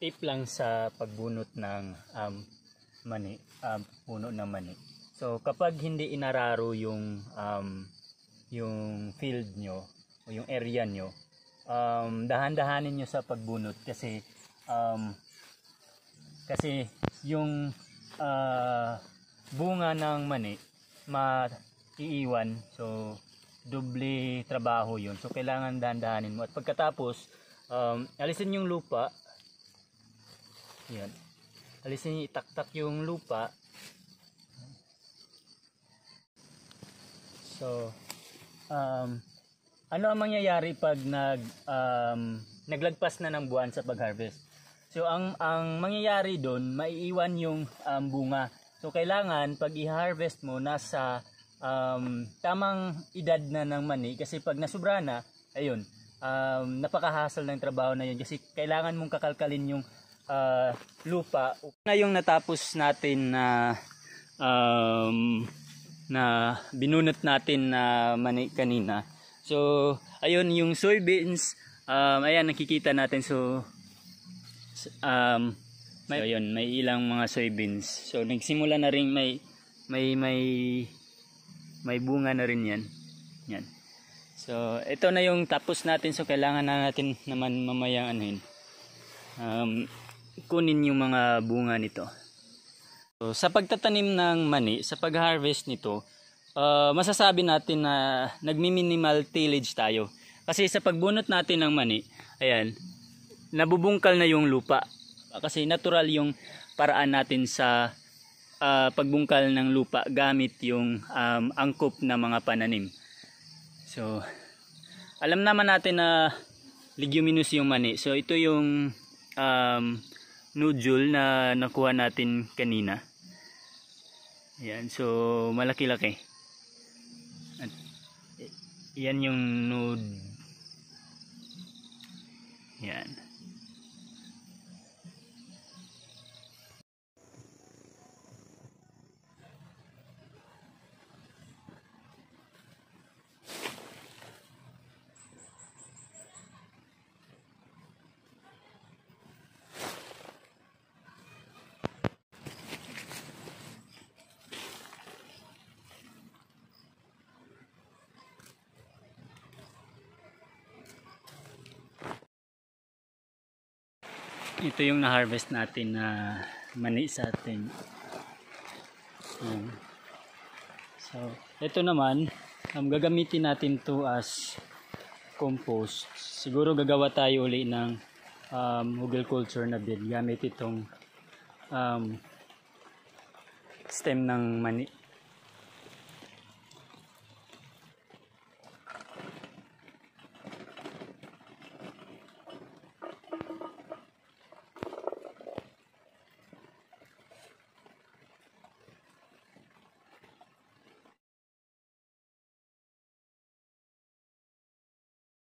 tip lang sa pagbunot ng um, mani, um, puno ng mani. So kapag hindi inararo yung um, yung field nyo o yung area nyo, um, dahan-dahanin nyo sa pagbunot kasi um, kasi yung uh, bunga ng mani maiiwan so doble trabaho yun so kailangan dahan-dahanin mo at pagkatapos um, alisin yung lupa yun. Alisin niyo itaktak yung lupa. So, um, ano ang mangyayari pag nag um, naglagpas na ng buwan sa pag-harvest? So, ang ang mangyayari doon, maiiwan yung um, bunga. So, kailangan pag i-harvest mo nasa um, tamang edad na ng mani kasi pag nasubra na, ayun, um, napaka-hassle ng trabaho na yun kasi kailangan mong kakalkalin yung uh, lupa. yung natapos natin na um, na binunot natin na mani kanina. So, ayun yung soybeans. Um, ayan, nakikita natin. So, um, may, so, ayun, may ilang mga soybeans. So, nagsimula na rin may may may may bunga na rin yan. Yan. So, ito na yung tapos natin. So, kailangan na natin naman mamayang anuhin. Um, kunin yung mga bunga nito. So, sa pagtatanim ng mani, sa pag-harvest nito, uh, masasabi natin na nagmi-minimal tillage tayo. Kasi sa pagbunot natin ng mani, ayan, nabubungkal na yung lupa. Kasi natural yung paraan natin sa uh, pagbungkal ng lupa gamit yung um, angkop na mga pananim. So, alam naman natin na leguminous yung mani. So, ito yung um, nodule na nakuha natin kanina. Ayan, so malaki-laki. At yan yung node. Yan. ito yung na-harvest natin na mani sa atin Ayan. so ito naman um, gagamitin natin to as compost siguro gagawa tayo uli ng um, hugel culture na bed gamit itong um, stem ng mani